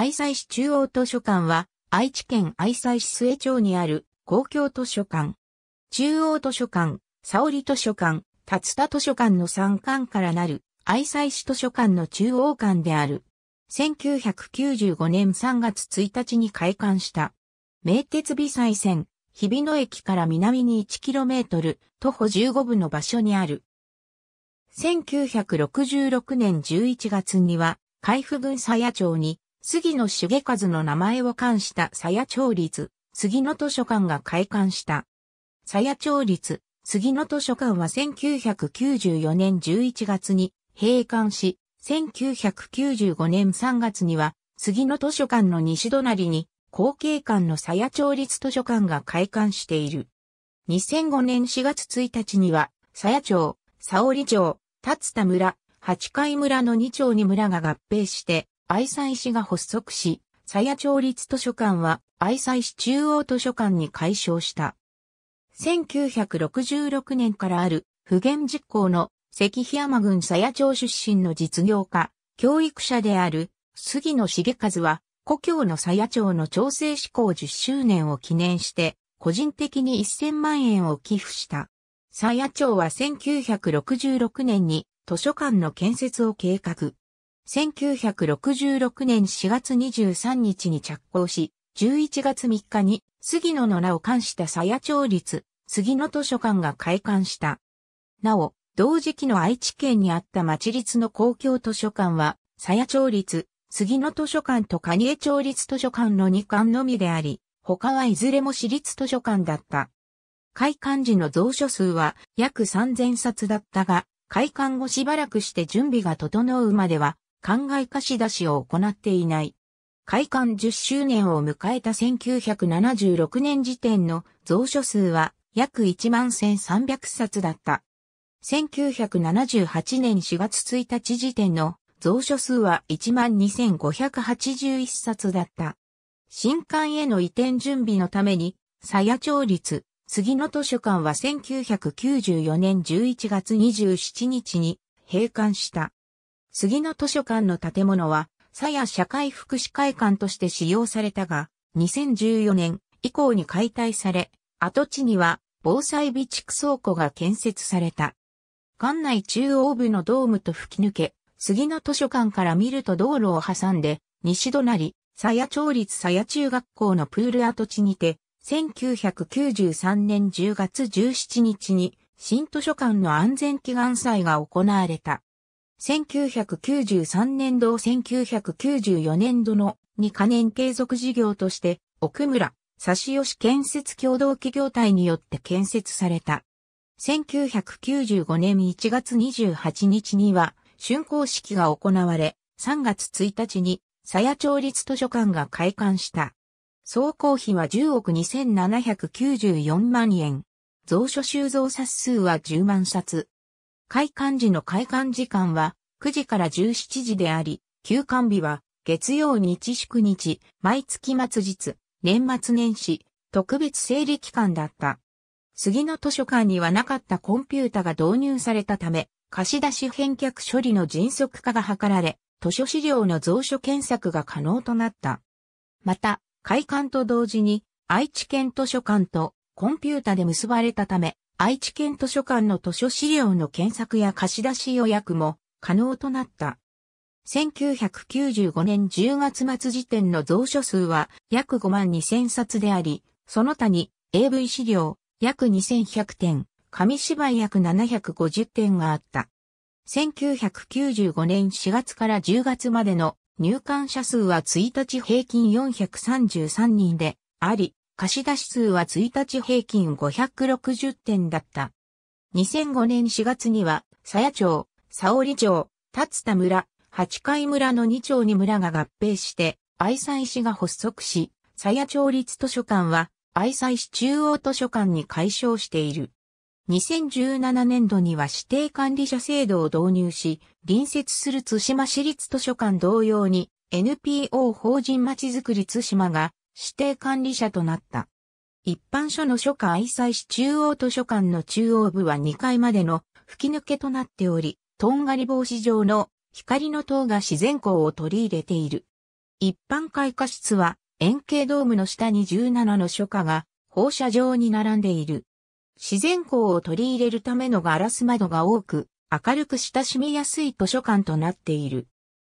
愛西市中央図書館は、愛知県愛西市末町にある公共図書館。中央図書館、沙織図書館、達田図書館の3館からなる愛西市図書館の中央館である。1995年3月1日に開館した。名鉄美西線、日比野駅から南に 1km、徒歩15分の場所にある。1966年11月には、海部佐鞘町に杉野重和の名前を冠した鞘町立、杉野図書館が開館した。鞘町立、杉野図書館は1994年11月に閉館し、1995年3月には、杉野図書館の西隣に、後継館の鞘町立図書館が開館している。2005年4月1日には、鞘町、沙織町、立田村、八海村の2町に村が合併して、愛妻市が発足し、佐谷町立図書館は愛妻市中央図書館に改称した。1966年からある不言実行の関日山郡佐谷町出身の実業家、教育者である杉野重和は、故郷の佐谷町の調整志向10周年を記念して、個人的に1000万円を寄付した。佐谷町は1966年に図書館の建設を計画。1966年4月23日に着工し、11月3日に杉野の名を冠した鞘町立杉野図書館が開館した。なお、同時期の愛知県にあった町立の公共図書館は、鞘町立杉野図書館と蟹江町立図書館の2館のみであり、他はいずれも私立図書館だった。開館時の蔵書数は約3000冊だったが、開館後しばらくして準備が整うまでは灌漑貸し出しを行っていない。開館10周年を迎えた1976年時点の蔵書数は約1万1300冊だった。1978年4月1日時点の蔵書数は1万2581冊だった。新館への移転準備のために、さや町立、杉野図書館は1994年11月27日に閉館した。杉の図書館の建物は、鞘社会福祉会館として使用されたが、2014年以降に解体され、跡地には防災備蓄倉庫が建設された。館内中央部のドームと吹き抜け、杉の図書館から見ると道路を挟んで、西隣、鞘町立鞘中学校のプール跡地にて、1993年10月17日に新図書館の安全祈願祭が行われた。1993年度1994年度の2カ年継続事業として、奥村、指吉建設共同企業体によって建設された。1995年1月28日には、竣工式が行われ、3月1日に、さや町立図書館が開館した。総工費は10億2794万円。蔵書収蔵冊数は10万冊。開館時の開館時間は9時から17時であり、休館日は月曜日祝日、毎月末日、年末年始、特別整理期間だった。杉の図書館にはなかったコンピュータが導入されたため、貸し出し返却処理の迅速化が図られ、図書資料の蔵書検索が可能となった。また、開館と同時に、愛知県図書館とコンピュータで結ばれたため、愛知県図書館の図書資料の検索や貸し出し予約も可能となった。1995年10月末時点の蔵書数は約5万2000冊であり、その他に AV 資料約2100点、紙芝居約750点があった。1995年4月から10月までの入館者数は1日平均433人であり、貸出数は1日平均560点だった。2005年4月には、佐野町、沙織町、立田村、八海村の2町に村が合併して、愛妻市が発足し、佐野町立図書館は、愛妻市中央図書館に改称している。2017年度には指定管理者制度を導入し、隣接する津島市立図書館同様に、NPO 法人まちづくり津島が指定管理者となった。一般書の書家愛妻市中央図書館の中央部は2階までの吹き抜けとなっており、とんがり防止状の光の塔が自然光を取り入れている。一般開花室は円形ドームの下に17の書家が放射状に並んでいる。自然光を取り入れるためのガラス窓が多く、明るく親しみやすい図書館となっている。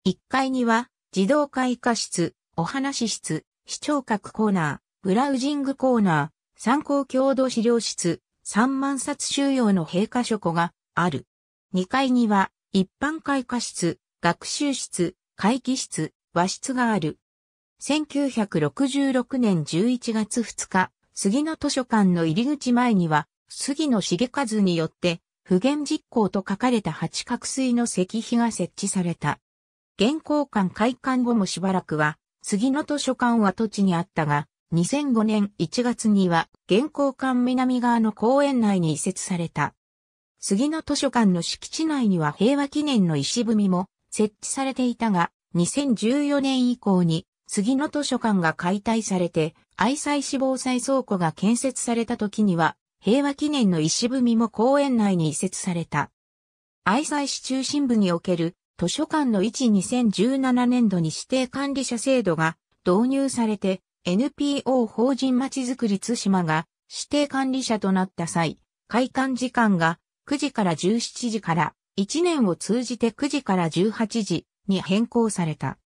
1階には、自動開花室、お話室、視聴覚コーナー、ブラウジングコーナー、参考共同資料室、3万冊収容の閉下書庫がある。2階には、一般開花室、学習室、会議室、和室がある。1966年11月2日、杉の図書館の入り口前には、杉野重和によって、不言実行と書かれた八角錐の石碑が設置された。現行館開館後もしばらくは、杉野図書館は土地にあったが、2005年1月には現行館南側の公園内に移設された。杉野図書館の敷地内には平和記念の石踏みも設置されていたが、2014年以降に杉野図書館が解体されて、愛妻死亡再倉庫が建設された時には、平和記念の石踏みも公園内に移設された。愛妻市中心部における図書館の1 2017年度に指定管理者制度が導入されて NPO 法人まちづくり津島が指定管理者となった際、開館時間が9時から17時から1年を通じて9時から18時に変更された。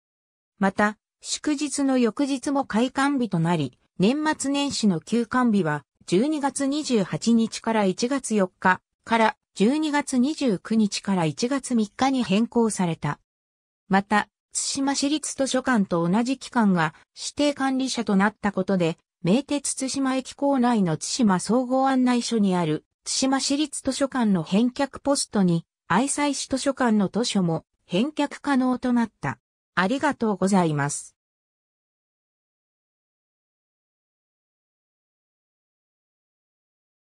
また、祝日の翌日も開館日となり、年末年始の休館日は12月28日から1月4日から12月29日から1月3日に変更された。また、津島市立図書館と同じ機関が指定管理者となったことで、名鉄津島駅構内の津島総合案内所にある津島市立図書館の返却ポストに、愛西市図書館の図書も返却可能となった。ありがとうございます。